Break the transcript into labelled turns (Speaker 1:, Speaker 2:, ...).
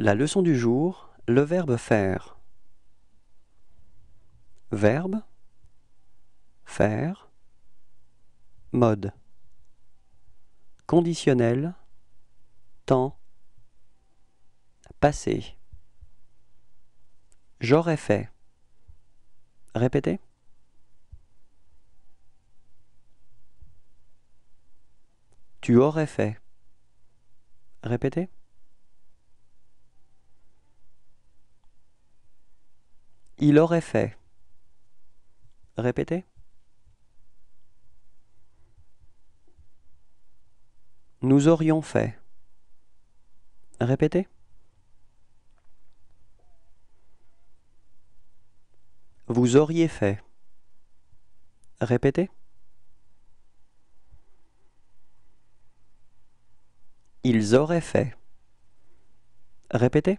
Speaker 1: La leçon du jour, le verbe faire. Verbe faire mode conditionnel temps passé J'aurais fait. Répétez. Tu aurais fait. Répétez. Il aurait fait. Répétez. Nous aurions fait. Répétez. Vous auriez fait. Répétez. Ils auraient fait. Répétez.